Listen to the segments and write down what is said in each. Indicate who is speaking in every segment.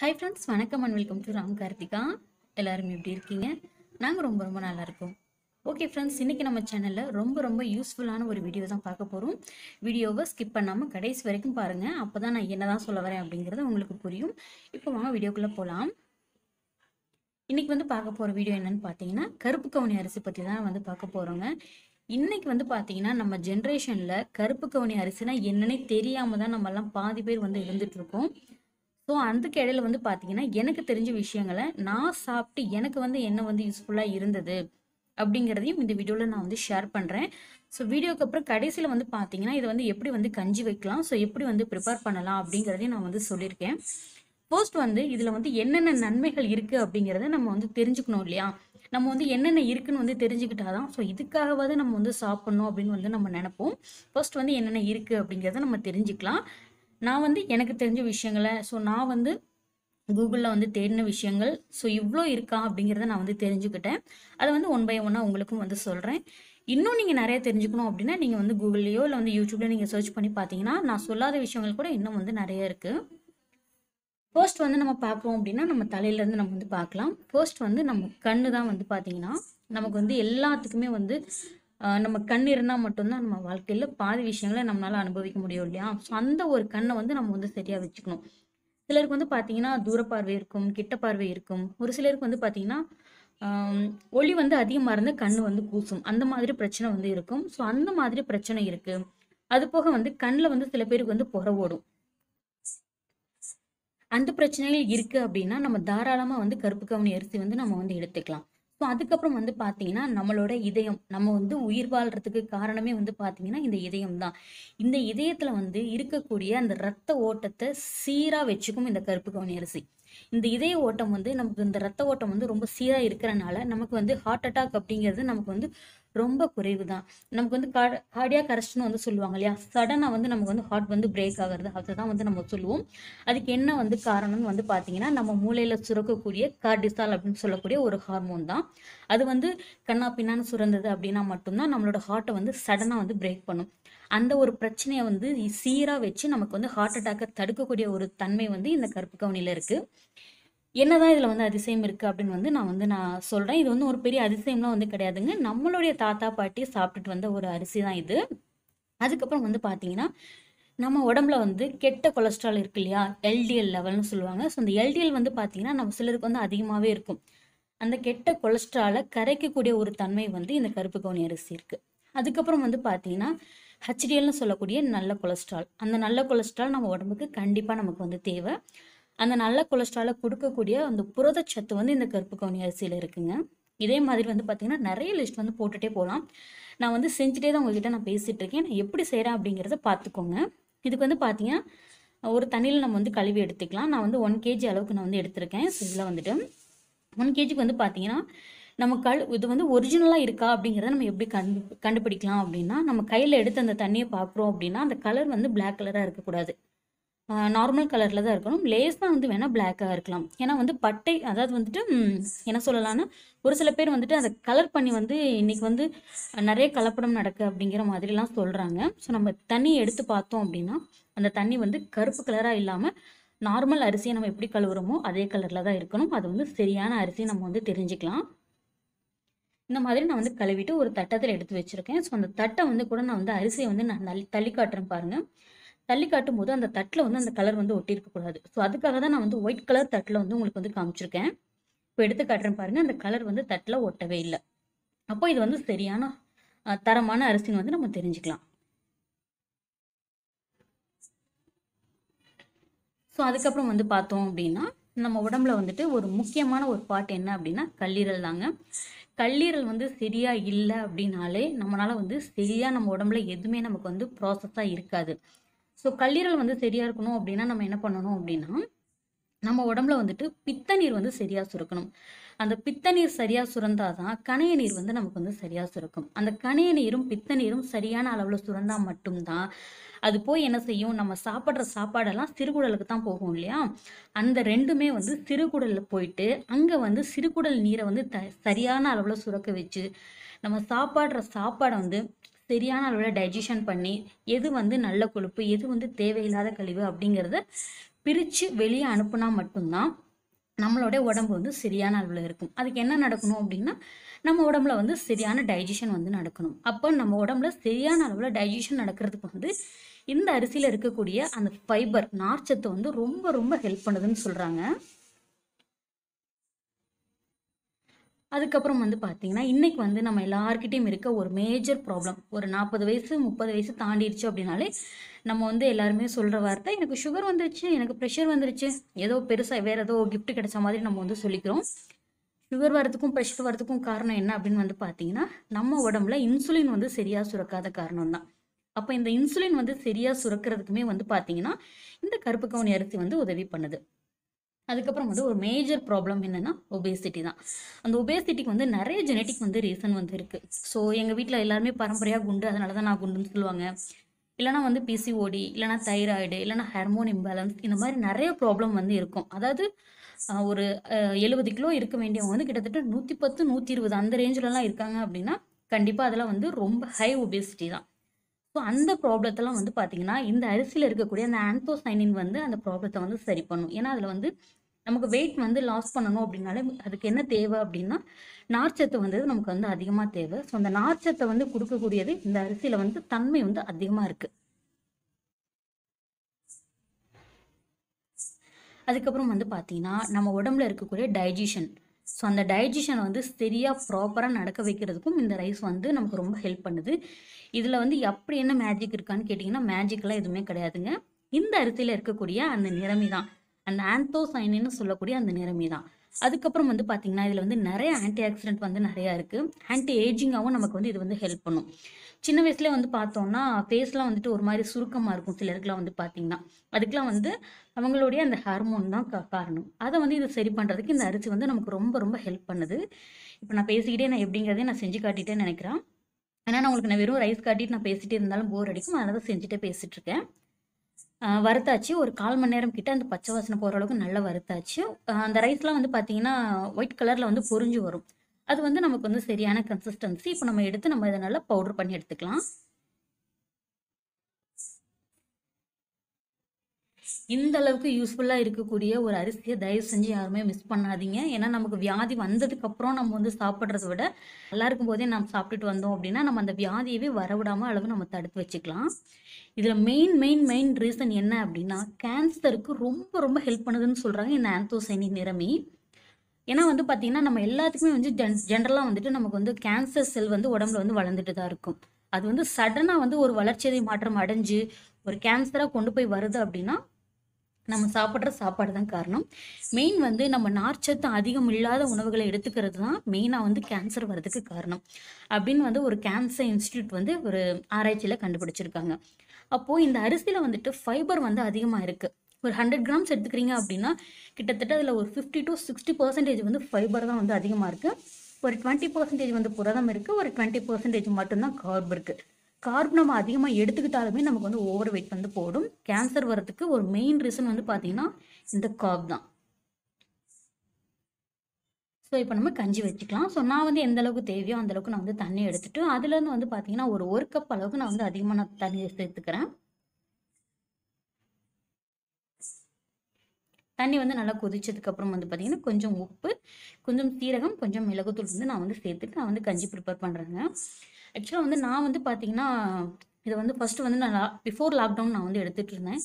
Speaker 1: high friends வணக்கம் and welcome to Ram Karthika எல்லாருமே எப்படி இருக்கீங்க நாங்கள் ரொம்ப ரொம்ப நல்லா இருக்கோம் ஓகே ஃப்ரெண்ட்ஸ் இன்றைக்கி நம்ம சேனலில் ரொம்ப ரொம்ப யூஸ்ஃபுல்லான ஒரு வீடியோ தான் பார்க்க போகிறோம் வீடியோவை ஸ்கிப் பண்ணாமல் கடைசி வரைக்கும் பாருங்கள் அப்போ தான் நான் என்ன தான் சொல்ல வரேன் அப்படிங்கிறது உங்களுக்கு புரியும் இப்போ வாங்க வீடியோக்குள்ளே போகலாம் இன்றைக்கி வந்து பார்க்க போகிற வீடியோ என்னென்னு பார்த்தீங்கன்னா கருப்பு கவுனி அரிசி பற்றி தான் வந்து பார்க்க போகிறோங்க இன்றைக்கி வந்து பார்த்தீங்கன்னா நம்ம ஜென்ரேஷனில் கருப்பு கவுனி அரிசினா என்னன்னே தெரியாமல் தான் நம்மலாம் பாதி பேர் வந்து இருந்துகிட்ருக்கோம் ஸோ அந்த இடையில வந்து பார்த்தீங்கன்னா எனக்கு தெரிஞ்ச விஷயங்களை நான் சாப்பிட்டு எனக்கு வந்து என்ன வந்து யூஸ்ஃபுல்லாக இருந்தது அப்படிங்கிறதையும் இந்த வீடியோவில் நான் வந்து ஷேர் பண்ணுறேன் ஸோ வீடியோக்கு அப்புறம் கடைசியில் வந்து பார்த்தீங்கன்னா இதை வந்து எப்படி வந்து கஞ்சி வைக்கலாம் ஸோ எப்படி வந்து ப்ரிப்பேர் பண்ணலாம் அப்படிங்கிறதையும் நான் வந்து சொல்லியிருக்கேன் ஃபர்ஸ்ட் வந்து இதில் வந்து என்னென்ன நன்மைகள் இருக்குது அப்படிங்கிறத நம்ம வந்து தெரிஞ்சுக்கணும் இல்லையா நம்ம வந்து என்னென்ன இருக்குன்னு வந்து தெரிஞ்சுக்கிட்டா தான் ஸோ இதுக்காகவாது நம்ம வந்து சாப்பிட்ணும் அப்படின்னு வந்து நம்ம நினைப்போம் ஃபர்ஸ்ட் வந்து என்னென்ன இருக்குது அப்படிங்கிறத நம்ம தெரிஞ்சுக்கலாம் நான் வந்து எனக்கு தெரிஞ்ச விஷயங்களை ஸோ நான் வந்து கூகுளில் வந்து தேடின விஷயங்கள் ஸோ இவ்வளோ இருக்கா அப்படிங்கிறத நான் வந்து தெரிஞ்சுக்கிட்டேன் அதை வந்து ஒன் பை ஒன்னாக உங்களுக்கும் வந்து சொல்கிறேன் இன்னும் நீங்கள் நிறைய தெரிஞ்சுக்கணும் அப்படின்னா நீங்கள் வந்து கூகுள்லேயோ இல்லை வந்து யூடியூப்லேயோ நீங்கள் சர்ச் பண்ணி பார்த்தீங்கன்னா நான் சொல்லாத விஷயங்கள் கூட இன்னும் வந்து நிறைய இருக்குது ஃபர்ஸ்ட் வந்து நம்ம பார்க்குறோம் அப்படின்னா நம்ம தலையிலேருந்து நம்ம வந்து பார்க்கலாம் ஃபர்ஸ்ட் வந்து நம்ம கண்ணு தான் வந்து பார்த்தீங்கன்னா நமக்கு வந்து எல்லாத்துக்குமே வந்து நம்ம கண் இருந்தால் மட்டும்தான் நம்ம வாழ்க்கையில் பாதி விஷயங்களை நம்மளால் அனுபவிக்க முடியும் இல்லையா ஸோ அந்த ஒரு கண்ணை வந்து நம்ம வந்து சரியாக வச்சுக்கணும் சிலருக்கு வந்து பார்த்தீங்கன்னா தூரப்பார்வை இருக்கும் கிட்ட பார்வை இருக்கும் ஒரு சிலருக்கு வந்து பார்த்தீங்கன்னா ஒளி வந்து அதிகமாக இருந்தால் கண் வந்து கூசும் அந்த மாதிரி பிரச்சனை வந்து இருக்கும் ஸோ அந்த மாதிரி பிரச்சனை இருக்கு அது போக வந்து கண்ணில் வந்து சில பேருக்கு வந்து புற ஓடும் அந்த பிரச்சனைகள் இருக்கு அப்படின்னா நம்ம தாராளமாக வந்து கருப்பு கவனி அரிசி வந்து நம்ம வந்து எடுத்துக்கலாம் ஸோ அதுக்கப்புறம் வந்து பார்த்தீங்கன்னா நம்மளோட இதயம் நம்ம வந்து உயிர் வாழ்கிறதுக்கு காரணமே வந்து பார்த்தீங்கன்னா இந்த இதயம் தான் இந்த இதயத்தில் வந்து இருக்கக்கூடிய அந்த ரத்த ஓட்டத்தை சீராக வச்சுக்கும் இந்த கருப்பு கவனி அரிசி இந்த இதய ஓட்டம் வந்து நமக்கு இந்த ரத்த ஓட்டம் வந்து ரொம்ப சீராக இருக்கிறனால நமக்கு வந்து ஹார்ட் அட்டாக் அப்படிங்கிறது நமக்கு வந்து ரொம்ப குறைவு தான் நமக்கு வந்து கா கார்டியா கரெஸ்ட்னு வந்து சொல்லுவாங்க இல்லையா சடனாக வந்து நமக்கு வந்து ஹார்ட் வந்து பிரேக் ஆகிறது அதுதான் வந்து நம்ம சொல்லுவோம் அதுக்கு என்ன வந்து காரணம்னு வந்து பார்த்தீங்கன்னா நம்ம மூளையில் சுரக்கக்கூடிய கார்டிசால் அப்படின்னு சொல்லக்கூடிய ஒரு ஹார்மோன் தான் அது வந்து கண்ணா பின்னான்னு சுரந்தது அப்படின்னா மட்டும்தான் நம்மளோட ஹார்ட்டை வந்து சடனாக வந்து பிரேக் பண்ணும் அந்த ஒரு பிரச்சனையை வந்து சீராக வச்சு நமக்கு வந்து ஹார்ட் அட்டாக்கை தடுக்கக்கூடிய ஒரு தன்மை வந்து இந்த கருப்பு கவனியில் இருக்குது என்னதான் இதில் வந்து அதிசயம் இருக்குது அப்படின்னு வந்து நான் வந்து நான் சொல்கிறேன் இது வந்து ஒரு பெரிய அதிசயம்லாம் வந்து கிடையாதுங்க நம்மளுடைய தாத்தா பாட்டி சாப்பிட்டுட்டு வந்த ஒரு அரிசி தான் இது அதுக்கப்புறம் வந்து பார்த்தீங்கன்னா நம்ம உடம்புல வந்து கெட்ட கொலஸ்ட்ரால் இருக்கு இல்லையா எல்டிஎல் லெவல்னு சொல்லுவாங்க ஸோ அந்த எல்டிஎல் வந்து பார்த்தீங்கன்னா நம்ம சிலருக்கு வந்து அதிகமாகவே இருக்கும் அந்த கெட்ட கொலஸ்ட்ராலை கரைக்கக்கூடிய ஒரு தன்மை வந்து இந்த கருப்பு கவுனி அரிசி இருக்குது அதுக்கப்புறம் வந்து பார்த்தீங்கன்னா ஹச்டிஎல்னு சொல்லக்கூடிய நல்ல கொலஸ்ட்ரால் அந்த நல்ல கொலஸ்ட்ரால் நம்ம உடம்புக்கு கண்டிப்பாக நமக்கு வந்து தேவை அந்த நல்ல கொலஸ்ட்ராலை கொடுக்கக்கூடிய அந்த புரதச்சத்து வந்து இந்த கருப்பு கவுனி அரிசியில் இருக்குங்க இதே மாதிரி வந்து பார்த்திங்கன்னா நிறைய லிஸ்ட் வந்து போட்டுகிட்டே போகலாம் நான் வந்து செஞ்சுட்டே தான் உங்ககிட்ட நான் பேசிகிட்டு இருக்கேன் நான் எப்படி செய்கிறேன் அப்படிங்கிறத பார்த்துக்கோங்க இதுக்கு வந்து பார்த்தீங்கன்னா ஒரு தண்ணியில் நம்ம வந்து கழுவி எடுத்துக்கலாம் நான் வந்து ஒன் கேஜி அளவுக்கு நான் வந்து எடுத்திருக்கேன் இதில் வந்துட்டு ஒன் கேஜிக்கு வந்து பார்த்தீங்கன்னா நம்ம கழு இது வந்து ஒரிஜினலாக இருக்கா அப்படிங்கிறத நம்ம எப்படி கண்டு கண்டுபிடிக்கலாம் அப்படின்னா நம்ம கையில் எடுத்து அந்த தண்ணியை பார்க்குறோம் அப்படின்னா அந்த கலர் வந்து பிளாக் கலராக இருக்கக்கூடாது நார்மல் கலரில் தான் இருக்கணும் லேஸாக வந்து வேணால் பிளாக்காக இருக்கலாம் ஏன்னா வந்து பட்டை அதாவது வந்துட்டு என்ன சொல்லலாம்னா ஒரு சில பேர் வந்துட்டு அதை கலர் பண்ணி வந்து இன்றைக்கி வந்து நிறைய கலப்படம் நடக்கு அப்படிங்கிற மாதிரிலாம் சொல்கிறாங்க ஸோ நம்ம தண்ணி எடுத்து பார்த்தோம் அப்படின்னா அந்த தண்ணி வந்து கருப்பு கலராக இல்லாமல் நார்மல் அரிசியை நம்ம எப்படி கழுவுறோமோ அதே கலரில் தான் இருக்கணும் அது வந்து சரியான அரிசியை நம்ம வந்து தெரிஞ்சுக்கலாம் இந்த மாதிரி நான் வந்து கழுவிட்டு ஒரு தட்டத்தில் எடுத்து வச்சுருக்கேன் ஸோ அந்த தட்டை வந்து கூட நான் வந்து அரிசியை வந்து நான் தள்ளி காட்டுறேன் பாருங்கள் தள்ளி காட்டும் போது அந்த தட்டில் வந்து அந்த கலர் வந்து ஒட்டியிருக்க கூடாது ஸோ அதுக்காக தான் நான் வந்து ஒயிட் கலர் தட்டில் வந்து உங்களுக்கு வந்து காமிச்சிருக்கேன் இப்போ எடுத்து காட்டுறேன் பாருங்கள் அந்த கலர் வந்து தட்டில் ஒட்டவே இல்லை அப்போ இது வந்து சரியான தரமான அரிசின்னு வந்து நம்ம தெரிஞ்சுக்கலாம் ஸோ அதுக்கப்புறம் வந்து பார்த்தோம் அப்படின்னா நம்ம உடம்புல வந்துட்டு ஒரு முக்கியமான ஒரு பாட் என்ன அப்படின்னா கல்லீரல் தாங்க கல்லீரல் வந்து சரியா இல்லை அப்படின்னாலே நம்மளால் வந்து சரியா நம்ம உடம்புல எதுவுமே நமக்கு வந்து ப்ராசஸாக இருக்காது ஸோ கல்லீரல் வந்து சரியாக இருக்கணும் அப்படின்னா நம்ம என்ன பண்ணணும் அப்படின்னா நம்ம உடம்புல வந்துட்டு பித்தநீர் வந்து சரியாக சுரக்கணும் அந்த பித்தநீர் சரியாக சுரந்தாதான் கணைய நீர் வந்து நமக்கு வந்து சரியாக சுரக்கும் அந்த கணைய நீரும் பித்தநீரும் சரியான அளவில் சுரந்தா மட்டும்தான் அது போய் என்ன செய்யும் நம்ம சாப்பிட்ற சாப்பாடெல்லாம் சிறுகுடலுக்கு தான் போகும் இல்லையா அந்த ரெண்டுமே வந்து சிறுகுடலில் போயிட்டு அங்கே வந்து சிறுகுடல் நீரை வந்து த சரியான அளவில் சுரக்க வச்சு நம்ம சாப்பாடுற சாப்பாடை வந்து சரியான அளவில் டைஜஷன் பண்ணி எது வந்து நல்ல கொழுப்பு எது வந்து தேவையில்லாத கழிவு அப்படிங்கிறத பிரித்து வெளியே அனுப்புனா மட்டும்தான் நம்மளோடைய உடம்பு வந்து சரியான அளவில் இருக்கும் அதுக்கு என்ன நடக்கணும் அப்படின்னா நம்ம உடம்புல வந்து சரியான டைஜஷன் வந்து நடக்கணும் அப்போ நம்ம உடம்புல சரியான அளவில் டைஜஷன் நடக்கிறதுக்கு வந்து இந்த அரிசியில் இருக்கக்கூடிய அந்த ஃபைபர் நார்ச்சத்து வந்து ரொம்ப ரொம்ப ஹெல்ப் பண்ணுதுன்னு சொல்கிறாங்க அதுக்கப்புறம் வந்து பார்த்தீங்கன்னா இன்றைக்கி வந்து நம்ம எல்லாருக்கிட்டையும் இருக்க ஒரு மேஜர் ப்ராப்ளம் ஒரு நாற்பது வயசு முப்பது வயசு தாண்டிடுச்சு அப்படின்னாலே நம்ம வந்து எல்லாருமே சொல்கிற வார்த்தை எனக்கு சுகர் வந்துருச்சு எனக்கு ப்ரெஷர் வந்துருச்சு ஏதோ பெருசாக வேறு ஏதோ கிஃப்ட் கிடைச்ச மாதிரி நம்ம வந்து சொல்லிக்கிறோம் சுகர் வரதுக்கும் ப்ரெஷர் வரதுக்கும் காரணம் என்ன அப்படின்னு வந்து பார்த்தீங்கன்னா நம்ம உடம்புல இன்சுலின் வந்து சரியாக சுரக்காத காரணம் தான் அப்போ இந்த இன்சுலின் வந்து சரியாக சுரக்கிறதுக்குமே வந்து பார்த்தீங்கன்னா இந்த கருப்பு கவுனி அரிசி வந்து உதவி பண்ணுது அதுக்கப்புறம் வந்து ஒரு மேஜர் ப்ராப்ளம் என்னென்னா ஒபேசிட்டி தான் அந்த ஒபேசிட்டிக்கு வந்து நிறைய ஜெனட்டிக் வந்து ரீசன் வந்து இருக்குது ஸோ எங்கள் வீட்டில் எல்லாருமே பரம்பரையாக குண்டு அதனால தான் நான் குண்டுன்னு சொல்லுவாங்க இல்லைனா வந்து பிசிஓடி இல்லைனா தைராய்டு இல்லைனா ஹார்மோன் இம்பேலன்ஸ் இந்த மாதிரி நிறைய ப்ராப்ளம் வந்து இருக்கும் அதாவது ஒரு எழுபது கிலோ இருக்க வேண்டியவங்க வந்து கிட்டத்தட்ட நூற்றி பத்து நூற்றி இருபது அந்த ரேஞ்சிலலாம் இருக்காங்க அப்படின்னா கண்டிப்பாக அதெல்லாம் வந்து ரொம்ப ஹை ஒபேசிட்டி தான் ஸோ அந்த ப்ராப்ளத்தெல்லாம் வந்து பார்த்தீங்கன்னா இந்த அரிசியில் இருக்கக்கூடிய அந்த ஆந்தோசைனின் வந்து அந்த ப்ராப்ளத்தை வந்து சரி பண்ணும் ஏன்னா அதில் வந்து நமக்கு வெயிட் வந்து லாஸ் பண்ணணும் அப்படின்னாலே அதுக்கு என்ன தேவை அப்படின்னா நார்ச்சத்து வந்து நமக்கு வந்து அதிகமாக தேவை ஸோ அந்த நார்ச்சத்தை வந்து கொடுக்கக்கூடியது இந்த அரிசியில் வந்து தன்மை வந்து அதிகமாக இருக்குது அதுக்கப்புறம் வந்து பார்த்தீங்கன்னா நம்ம உடம்புல இருக்கக்கூடிய டைஜிஷன் ஸோ அந்த டைஜஷன் வந்து சரியாக ப்ராப்பராக நடக்க வைக்கிறதுக்கும் இந்த ரைஸ் வந்து நமக்கு ரொம்ப ஹெல்ப் பண்ணுது இதில் வந்து எப்படி என்ன மேஜிக் இருக்கான்னு கேட்டிங்கன்னா மேஜிக்கெலாம் எதுவுமே கிடையாதுங்க இந்த அரிசியில் இருக்கக்கூடிய அந்த நிறமி தான் அந்த ஆந்தோசைனின்னு சொல்லக்கூடிய அந்த நிறமி தான் அதுக்கப்புறம் வந்து பார்த்திங்கன்னா இதில் வந்து நிறைய ஆன்டி ஆக்சிடென்ட் வந்து நிறையா இருக்குது ஆன்டி ஏஜிங்காகவும் நமக்கு வந்து இது வந்து ஹெல்ப் பண்ணும் சின்ன வயசுல வந்து பார்த்தோம்னா ஃபேஸ்லாம் வந்துட்டு ஒரு மாதிரி சுருக்கமாக இருக்கும் சிலருக்குலாம் வந்து பார்த்தீங்கன்னா அதுக்கெலாம் வந்து அவங்களுடைய அந்த ஹார்மோன் தான் காரணம் அதை வந்து இதை சரி பண்ணுறதுக்கு இந்த அரிசி வந்து நமக்கு ரொம்ப ரொம்ப ஹெல்ப் பண்ணுது இப்போ நான் பேசிக்கிட்டே நான் எப்படிங்கிறதே நான் செஞ்சு காட்டிட்டே நினைக்கிறேன் ஏன்னா நான் உங்களுக்கு நான் வெறும் ரைஸ் காட்டிட்டு நான் பேசிகிட்டே இருந்தாலும் போர் அடிக்கும் அதனால தான் செஞ்சுட்டே பேசிகிட்டு இருக்கேன் வறுத்தாச்சு ஒரு கால் மணி நேரம் கிட்ட அந்த பச்சை வாசனை போகிற அளவுக்கு நல்லா வறுத்தாச்சு அந்த ரைஸ்லாம் வந்து பார்த்தீங்கன்னா ஒயிட் கலரில் வந்து பொறிஞ்சு வரும் அது வந்து நமக்கு வந்து சரியான கன்சிஸ்டன்சி இப்போ நம்ம எடுத்து நம்ம இதை நல்லா பவுடர் பண்ணி எடுத்துக்கலாம் இந்த அளவுக்கு யூஸ்ஃபுல்லாக இருக்கக்கூடிய ஒரு அரிசியை தயவு செஞ்சு யாருமே மிஸ் பண்ணாதீங்க ஏன்னா நமக்கு வியாதி வந்ததுக்கப்புறம் நம்ம வந்து சாப்பிட்றத விட நல்லா இருக்கும் போதே நம்ம சாப்பிட்டுட்டு வந்தோம் அப்படின்னா நம்ம அந்த வியாதியவே வரவிடாமல் அளவு நம்ம தடுத்து வச்சுக்கலாம் இதில் மெயின் மெயின் மெயின் ரீசன் என்ன அப்படின்னா கேன்சருக்கு ரொம்ப ரொம்ப ஹெல்ப் பண்ணுதுன்னு சொல்கிறாங்க இந்த ஆந்தோசைனி நிறமி ஏன்னா வந்து பார்த்திங்கன்னா நம்ம எல்லாத்துக்குமே வந்து ஜென் ஜென்ரலாக வந்துட்டு நமக்கு வந்து கேன்சர் செல் வந்து உடம்புல வந்து வளர்ந்துட்டு தான் இருக்கும் அது வந்து சடனாக வந்து ஒரு வளர்ச்சியதை மாற்றம் அடைஞ்சு ஒரு கேன்சராக கொண்டு போய் வருது அப்படின்னா நம்ம சாப்பிட்ற சாப்பாடு தான் காரணம் மெயின் வந்து நம்ம நார்ச்சத்து அதிகம் இல்லாத உணவுகளை எடுத்துக்கிறது தான் மெயினாக வந்து கேன்சர் வர்றதுக்கு காரணம் அப்படின்னு வந்து ஒரு கேன்சர் இன்ஸ்டியூட் வந்து ஒரு ஆராய்ச்சியில் கண்டுபிடிச்சிருக்காங்க அப்போது இந்த அரிசியில் வந்துட்டு ஃபைபர் வந்து அதிகமாக இருக்குது ஒரு ஹண்ட்ரட் கிராம்ஸ் எடுத்துக்கிறீங்க அப்படின்னா கிட்டத்தட்ட அதில் ஒரு ஃபிஃப்டி டு சிக்ஸ்டி பர்சன்டேஜ் வந்து ஃபைபர் தான் வந்து அதிகமாக இருக்குது ஒரு டுவெண்ட்டி பர்சன்டேஜ் வந்து புரதம் இருக்குது ஒரு டுவெண்ட்டி பர்சன்டேஜ் மட்டும்தான் கார்ப் இருக்குது கார்ப் நம்ம அதிகமாக எடுத்துக்கிட்டாலுமே நமக்கு வந்து ஓவர் வெயிட் வந்து போடும் கேன்சர் வரதுக்கு ஒரு மெயின் ரீசன் வந்து பார்த்தீங்கன்னா இந்த கார்ப் தான் ஸோ இப்போ நம்ம கஞ்சி வச்சுக்கலாம் ஸோ நான் வந்து எந்த அளவுக்கு தேவையோ அந்த அளவுக்கு நான் வந்து தண்ணி எடுத்துட்டு அதுலேருந்து வந்து பார்த்தீங்கன்னா ஒரு ஒரு கப் அளவுக்கு நான் வந்து அதிகமாக நான் தண்ணி சேர்த்துக்கிறேன் தண்ணி வந்து நல்லா அப்புறம் வந்து பார்த்திங்கன்னா கொஞ்சம் உப்பு கொஞ்சம் சீரகம் கொஞ்சம் மிளகுத்தூள் வந்து நான் வந்து சேர்த்துட்டு நான் வந்து கஞ்சி ப்ரிப்பேர் பண்ணுறேங்க ஆக்சுவலாக வந்து நான் வந்து பார்த்திங்கன்னா இதை வந்து ஃபஸ்ட்டு வந்து நான் பிஃபோர் லாக்டவுன் நான் வந்து எடுத்துகிட்டு இருந்தேன்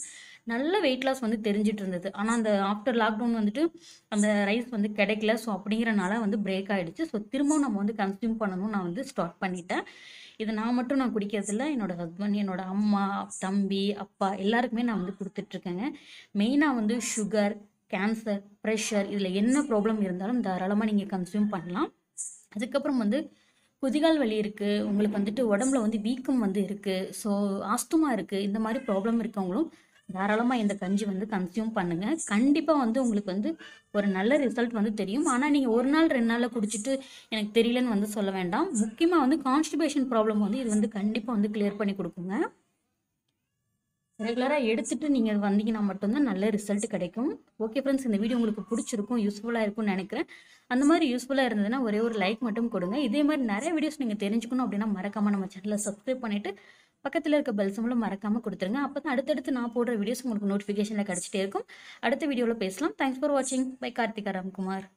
Speaker 1: நல்ல வெயிட் லாஸ் வந்து தெரிஞ்சிட்டு இருந்தது ஆனால் அந்த ஆஃப்டர் லாக்டவுன் வந்துட்டு அந்த ரைஸ் வந்து கிடைக்கல ஸோ அப்படிங்கிறனால வந்து பிரேக் ஆகிடுச்சு ஸோ திரும்பவும் நம்ம வந்து கன்சியூம் பண்ணணும் நான் வந்து ஸ்டார்ட் பண்ணிட்டேன் இது நான் மட்டும் நான் குடிக்கிறதில்ல என்னோட ஹஸ்பண்ட் என்னோட அம்மா தம்பி அப்பா எல்லாருக்குமே நான் வந்து கொடுத்துட்ருக்கேங்க மெயினாக வந்து சுகர் கேன்சர் ப்ரெஷர் இதில் என்ன ப்ராப்ளம் இருந்தாலும் தாராளமாக நீங்கள் கன்சியூம் பண்ணலாம் அதுக்கப்புறம் வந்து குதிகால் வலி இருக்குது உங்களுக்கு வந்துட்டு உடம்புல வந்து வீக்கம் வந்து இருக்குது ஸோ ஆஸ்துமா இருக்குது இந்த மாதிரி ப்ராப்ளம் இருக்கவங்களும் தாராளமாக இந்த கஞ்சி வந்து கன்சியூம் பண்ணுங்கள் கண்டிப்பாக வந்து உங்களுக்கு வந்து ஒரு நல்ல ரிசல்ட் வந்து தெரியும் ஆனால் நீங்கள் ஒரு நாள் ரெண்டு நாளில் குடிச்சிட்டு எனக்கு தெரியலன்னு வந்து சொல்ல வேண்டாம் முக்கியமாக வந்து கான்ஸ்டிபேஷன் ப்ராப்ளம் வந்து இது வந்து கண்டிப்பாக வந்து கிளியர் பண்ணி கொடுக்குங்க ரெகுலராக எடுத்துகிட்டு நீங்கள் வந்தீங்கன்னா மட்டும்தான் நல்ல ரிசல்ட் கிடைக்கும் ஓகே ஃப்ரெண்ட்ஸ் இந்த வீடியோ உங்களுக்கு பிடிச்சிருக்கும் யூஸ்ஃபுல்லாக இருக்கும்னு நினைக்கிறேன் அந்த மாதிரி யூஸ்ஃபுல்லாக இருந்ததுன்னா ஒரே ஒரு லைக் மட்டும் கொடுங்க இதே மாதிரி நிறைய வீடியோஸ் நீங்கள் தெரிஞ்சுக்கணும் அப்படின்னா மறக்காமல் நம்ம சேனலை சப்ஸ்கிரைப் பண்ணிவிட்டு பக்கத்தில் இருக்க பெல் சம்பளம் மறக்காமல் கொடுத்துருங்க அப்போ தான் அடுத்தடுத்து நான் போடுற வீடியோஸ் உங்களுக்கு நோட்டிஃபிகேஷனில் கிடச்சிட்டே இருக்கும் அடுத்த வீடியோவில் பேசலாம் தேங்க்ஸ் ஃபார் வாட்சிங் பை கார்த்திகா ராம்குமார்